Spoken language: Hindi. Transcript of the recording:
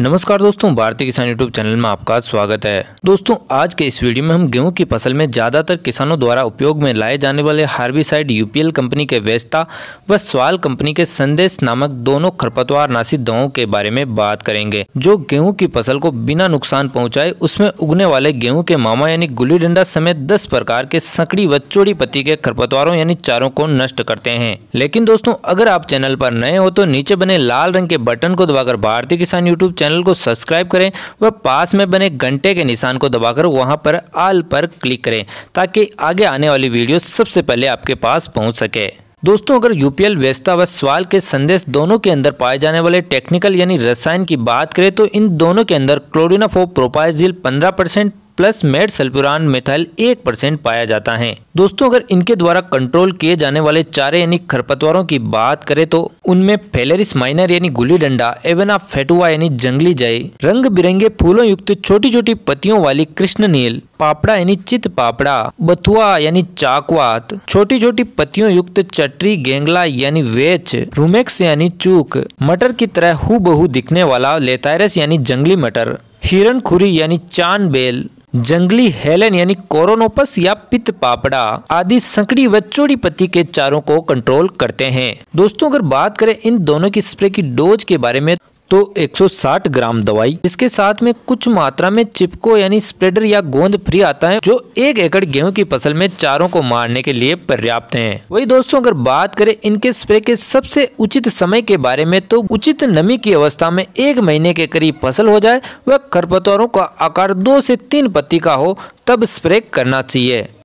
नमस्कार दोस्तों भारतीय किसान यूट्यूब चैनल में आपका स्वागत है दोस्तों आज के इस वीडियो में हम गेहूं की फसल में ज्यादातर किसानों द्वारा उपयोग में लाए जाने वाले हार्बिसाइड यूपीएल कंपनी के वेस्ता व स्वाल कंपनी के संदेश नामक दोनों खरपतवार नाशी दवाओं के बारे में बात करेंगे जो गेहूँ की फसल को बिना नुकसान पहुँचाए उसमें उगने वाले गेहूँ के मामा यानी गुल्ली डंडा समेत दस प्रकार के सकड़ी व चोड़ी पत्ती के खरपतवारों यानी चारों को नष्ट करते हैं लेकिन दोस्तों अगर आप चैनल पर नए हो तो नीचे बने लाल रंग के बटन को दबाकर भारतीय किसान यूट्यूब चैनल को सब्सक्राइब करें व पास में बने घंटे के निशान को दबाकर वहां पर आल पर क्लिक करें ताकि आगे आने वाली वीडियो सबसे पहले आपके पास पहुंच सके दोस्तों अगर यूपीएल व्यवस्था व सवाल के संदेश दोनों के अंदर पाए जाने वाले टेक्निकल यानी रसायन की बात करें तो इन दोनों के अंदर clodinafop propargyl 15 percent plus metsulfuron methyl एक परसेंट पाया जाता है दोस्तों अगर इनके द्वारा कंट्रोल किए जाने वाले चारे यानी खरपतवारों की बात करें तो उनमें फेलेरिस माइनर यानी गुली डंडा एवेना फेटुआ यानी जंगली जय रंग बिरंगे फूलों युक्त छोटी छोटी पत्तियों वाली कृष्ण नील पापड़ा यानी चित पापड़ा बथुआ यानी चाकवात छोटी छोटी पत्तियों युक्त चटरी गेंगला यानी वेच रूमेक्स यानी चूक मटर की तरह हु दिखने वाला लेतायरस यानी जंगली मटर हिरन खुरी यानी चांद बेल जंगली हेलन यानी कोरोनोपस या पित्त पापड़ा आदि संकड़ी व चोड़ी पत्ती के चारों को कंट्रोल करते हैं दोस्तों अगर बात करें इन दोनों की स्प्रे की डोज के बारे में तो 160 ग्राम दवाई इसके साथ में कुछ मात्रा में चिपको यानी स्प्रेडर या गोंद फ्री आता है जो एक एकड़ गेहूं की फसल में चारों को मारने के लिए पर्याप्त है वही दोस्तों अगर बात करें इनके स्प्रे के सबसे उचित समय के बारे में तो उचित नमी की अवस्था में एक महीने के करीब फसल हो जाए वह खरपतवारों का आकार दो से तीन पत्ती का हो तब स्प्रे करना चाहिए